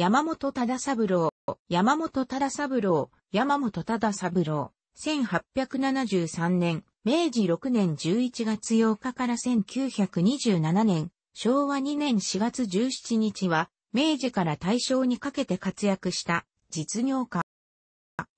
山本忠三郎、山本忠三郎、山本忠三郎、1873年、明治6年11月8日から1927年、昭和2年4月17日は、明治から大正にかけて活躍した実業家。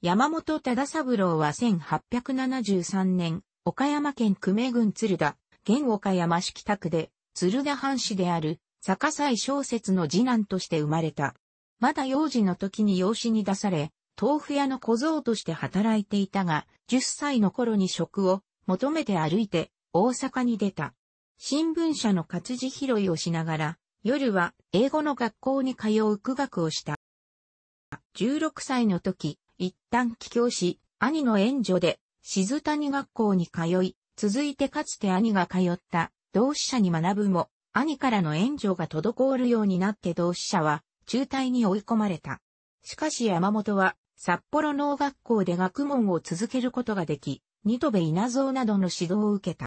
山本忠三郎は1873年、岡山県久米郡鶴田、現岡山市北区で、鶴田藩士である、坂西小説の次男として生まれた。まだ幼児の時に養子に出され、豆腐屋の小僧として働いていたが、10歳の頃に職を求めて歩いて大阪に出た。新聞社の活字拾いをしながら、夜は英語の学校に通う苦学をした。16歳の時、一旦帰郷し、兄の援助で静谷学校に通い、続いてかつて兄が通った同志社に学ぶも、兄からの援助が滞るようになって同志社は中退に追い込まれた。しかし山本は札幌農学校で学問を続けることができ、二戸部稲造などの指導を受けた。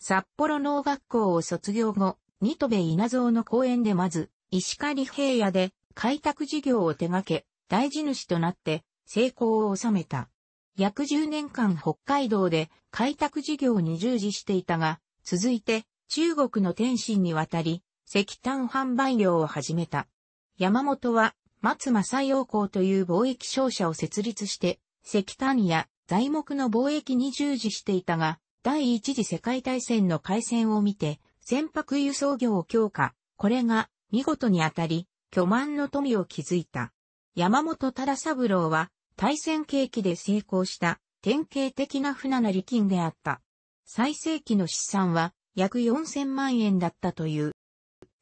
札幌農学校を卒業後、二戸部稲造の講演でまず、石狩平野で開拓事業を手掛け、大地主となって成功を収めた。約10年間北海道で開拓事業に従事していたが、続いて中国の天津に渡り、石炭販売業を始めた。山本は松正陽光という貿易商社を設立して、石炭や材木の貿易に従事していたが、第一次世界大戦の開戦を見て、船舶輸送業を強化、これが見事に当たり、巨万の富を築いた。山本忠三郎は、対戦景気で成功した典型的な船なり金であった。最盛期の資産は約4000万円だったという。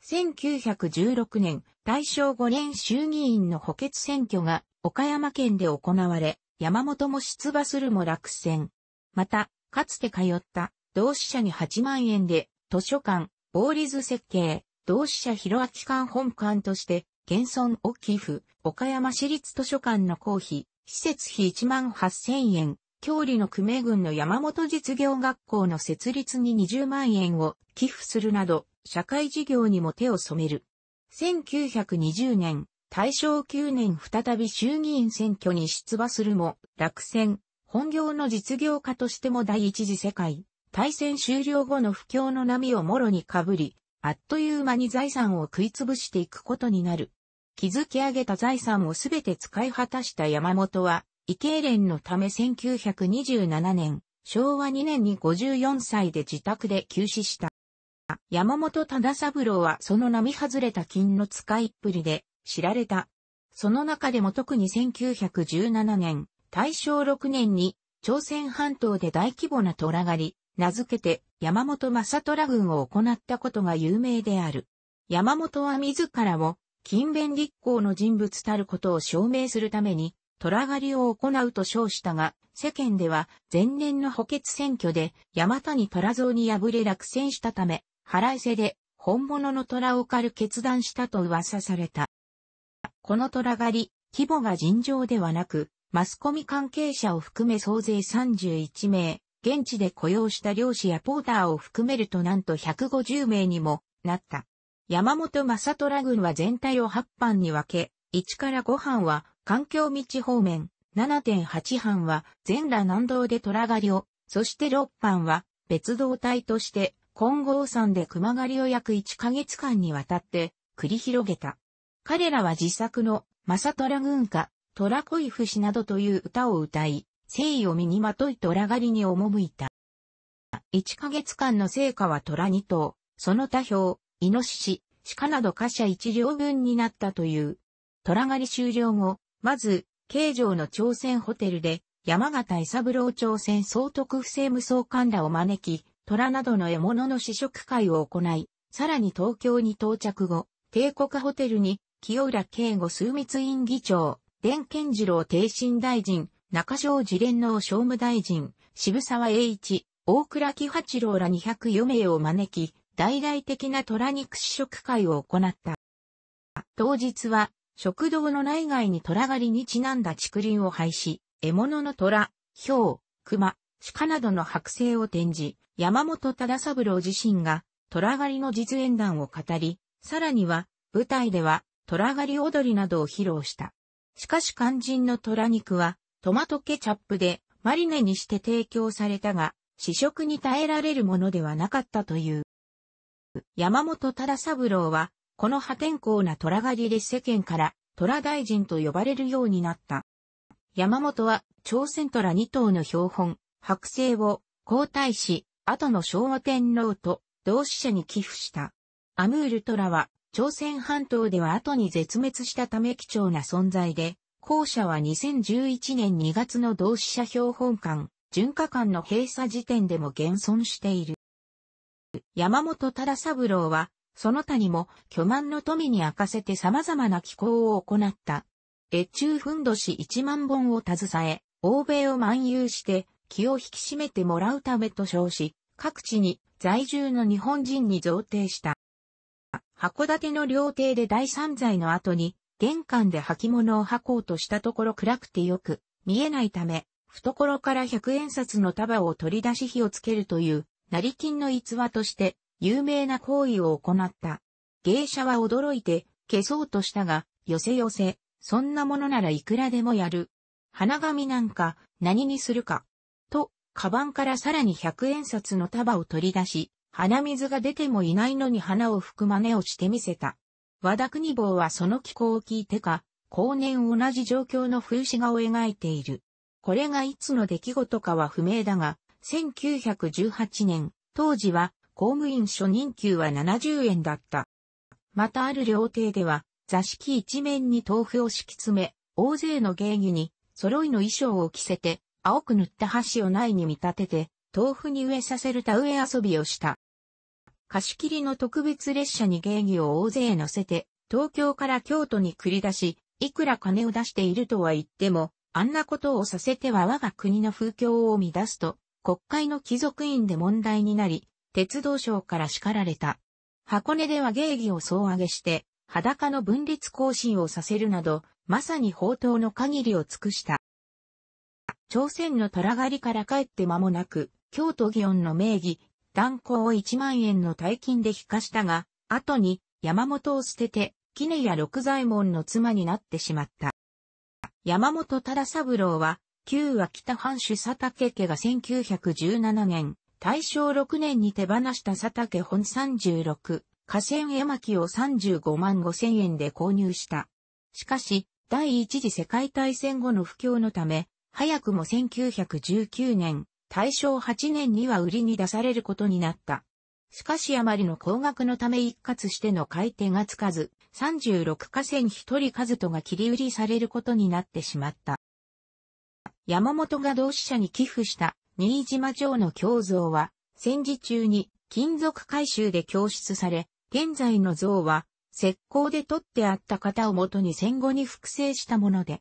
1916年、大正5年衆議院の補欠選挙が岡山県で行われ、山本も出馬するも落選。また、かつて通った同志社に8万円で図書館、ボーリズ設計、同志社広明館本館として、現存を寄付、岡山市立図書館の公費、施設費1万8000円、郷里の久米郡の山本実業学校の設立に20万円を寄付するなど、社会事業にも手を染める。1920年、大正9年再び衆議院選挙に出馬するも、落選、本業の実業家としても第一次世界、大戦終了後の不況の波をもろにかぶり、あっという間に財産を食い潰していくことになる。築き上げた財産をすべて使い果たした山本は、異経連のため1927年、昭和2年に54歳で自宅で急死した。山本忠三郎はその並外れた金の使いっぷりで知られた。その中でも特に1917年、大正6年に朝鮮半島で大規模な虎狩り、名付けて山本正虎軍を行ったことが有名である。山本は自らを勤勉立候の人物たることを証明するために、虎狩りを行うと称したが、世間では前年の補欠選挙で山谷虎像に敗れ落選したため、腹いせで本物の虎を狩る決断したと噂された。この虎狩り、規模が尋常ではなく、マスコミ関係者を含め総勢31名、現地で雇用した漁師やポーターを含めるとなんと150名にもなった。山本正虎軍は全体を8班に分け、1から5班は環境道方面、7.8班は全羅南道で虎狩りを、そして6班は別動隊として金剛山で熊狩りを約1ヶ月間にわたって繰り広げた。彼らは自作のマサトラ軍歌、トラコイフシなどという歌を歌い、誠意を身にまとい虎狩りに赴いた。1ヶ月間の成果は虎2頭、その他表、イノシシ、鹿など貨車1両分になったという。虎狩り終了後、まず、京城の朝鮮ホテルで、山形伊三郎朝鮮総督府政務総監らを招き、虎などの獲物の試食会を行い、さらに東京に到着後、帝国ホテルに、清浦慶吾枢密院議長、伝健次郎帝新大臣、中条次連の商務大臣、渋沢栄一、大倉木八郎ら204名を招き、大々的な虎肉試食会を行った。当日は、食堂の内外に虎狩りにちなんだ竹林を廃止、獲物の虎、ウ、熊、鹿などの剥製を展示、山本忠三郎自身が、虎狩りの実演談を語り、さらには、舞台では、虎狩り踊りなどを披露した。しかし肝心の虎肉は、トマトケチャップで、マリネにして提供されたが、試食に耐えられるものではなかったという。山本忠三郎は、この破天荒な虎狩りで世間から、虎大臣と呼ばれるようになった。山本は、朝鮮虎二頭の標本、白星を皇太子、後の昭和天皇と同志社に寄付した。アムールトラは朝鮮半島では後に絶滅したため貴重な存在で、校舎は2011年2月の同志社標本館、巡華館の閉鎖時点でも現存している。山本忠三郎は、その他にも巨万の富に明かせて様々な寄稿を行った。越中ふんどし1万本を携え、欧米を漫遊して、気を引き締めてもらうためと称し、各地に在住の日本人に贈呈した。函館の料亭で大散財の後に、玄関で履物を履こうとしたところ暗くてよく見えないため、懐から百円札の束を取り出し火をつけるという、成金の逸話として有名な行為を行った。芸者は驚いて消そうとしたが、寄せ寄せ、そんなものならいくらでもやる。花紙なんか何にするか、カバンからさらに100円札の束を取り出し、鼻水が出てもいないのに花を吹く真似をしてみせた。和田国坊はその気候を聞いてか、後年同じ状況の風刺画を描いている。これがいつの出来事かは不明だが、1918年、当時は公務員初任給は70円だった。またある料亭では、座敷一面に豆腐を敷き詰め、大勢の芸妓に、揃いの衣装を着せて、青く塗った箸を苗に見立てて、豆腐に植えさせる田植え遊びをした。貸し切りの特別列車に芸妓を大勢乗せて、東京から京都に繰り出し、いくら金を出しているとは言っても、あんなことをさせては我が国の風況を乱すと、国会の貴族院で問題になり、鉄道省から叱られた。箱根では芸妓を総上げして、裸の分立更新をさせるなど、まさに宝刀の限りを尽くした。朝鮮の虎狩りから帰って間もなく、京都祇園の名義、断交を1万円の大金で引かしたが、後に山本を捨てて、杵や六左衛門の妻になってしまった。山本忠三郎は、旧秋田藩主佐竹家が1917年、大正6年に手放した佐竹本36、河川絵巻を35万5千円で購入した。しかし、第一次世界大戦後の不況のため、早くも1919年、大正8年には売りに出されることになった。しかしあまりの高額のため一括しての買い手がつかず、36河川一人数とが切り売りされることになってしまった。山本が同志社に寄付した新島城の胸像は、戦時中に金属回収で供出され、現在の像は石膏で取ってあった型をとに戦後に複製したもので、